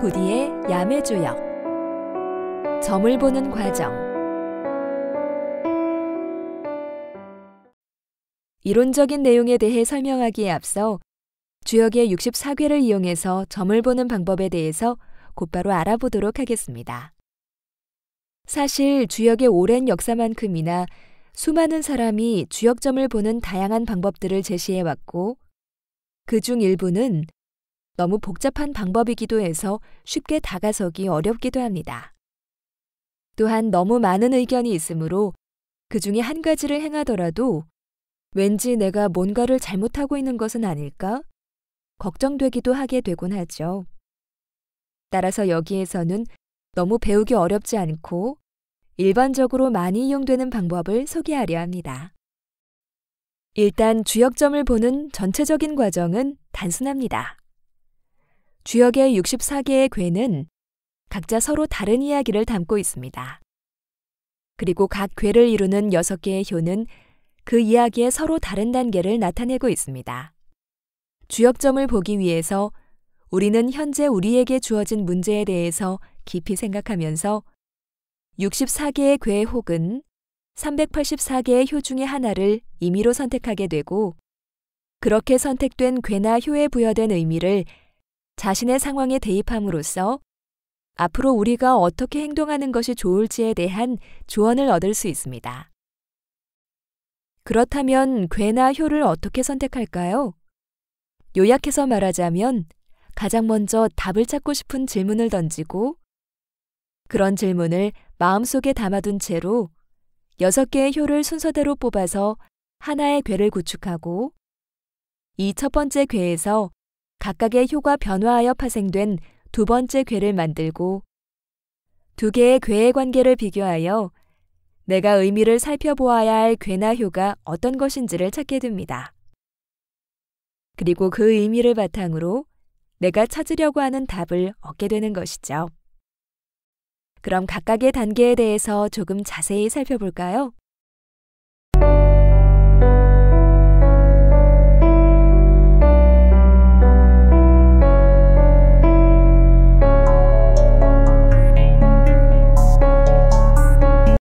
고디의 야매조역 점을 보는 과정 이론적인 내용에 대해 설명하기에 앞서 주역의 64괘를 이용해서 점을 보는 방법에 대해서 곧바로 알아보도록 하겠습니다. 사실 주역의 오랜 역사만큼이나 수많은 사람이 주역점을 보는 다양한 방법들을 제시해 왔고 그 중 일부는 너무 복잡한 방법이기도 해서 쉽게 다가서기 어렵기도 합니다. 또한 너무 많은 의견이 있으므로 그 중에 한 가지를 행하더라도 왠지 내가 뭔가를 잘못하고 있는 것은 아닐까? 걱정되기도 하게 되곤 하죠. 따라서 여기에서는 너무 배우기 어렵지 않고 일반적으로 많이 이용되는 방법을 소개하려 합니다. 일단 주역점을 보는 전체적인 과정은 단순합니다. 주역의 64개의 괴는 각자 서로 다른 이야기를 담고 있습니다. 그리고 각 괴를 이루는 6개의 효는 그 이야기의 서로 다른 단계를 나타내고 있습니다. 주역점을 보기 위해서 우리는 현재 우리에게 주어진 문제에 대해서 깊이 생각하면서 64개의 괴 혹은 384개의 효 중의 하나를 임의로 선택하게 되고 그렇게 선택된 괴나 효에 부여된 의미를 자신의 상황에 대입함으로써 앞으로 우리가 어떻게 행동하는 것이 좋을지에 대한 조언을 얻을 수 있습니다. 그렇다면 괴나 효를 어떻게 선택할까요? 요약해서 말하자면 가장 먼저 답을 찾고 싶은 질문을 던지고 그런 질문을 마음속에 담아둔 채로 여섯 개의 효를 순서대로 뽑아서 하나의 괴를 구축하고 이 첫 번째 괴에서 각각의 효가 변화하여 파생된 두 번째 궤를 만들고 두 개의 궤의 관계를 비교하여 내가 의미를 살펴보아야 할 궤나 효가 어떤 것인지를 찾게 됩니다. 그리고 그 의미를 바탕으로 내가 찾으려고 하는 답을 얻게 되는 것이죠. 그럼 각각의 단계에 대해서 조금 자세히 살펴볼까요?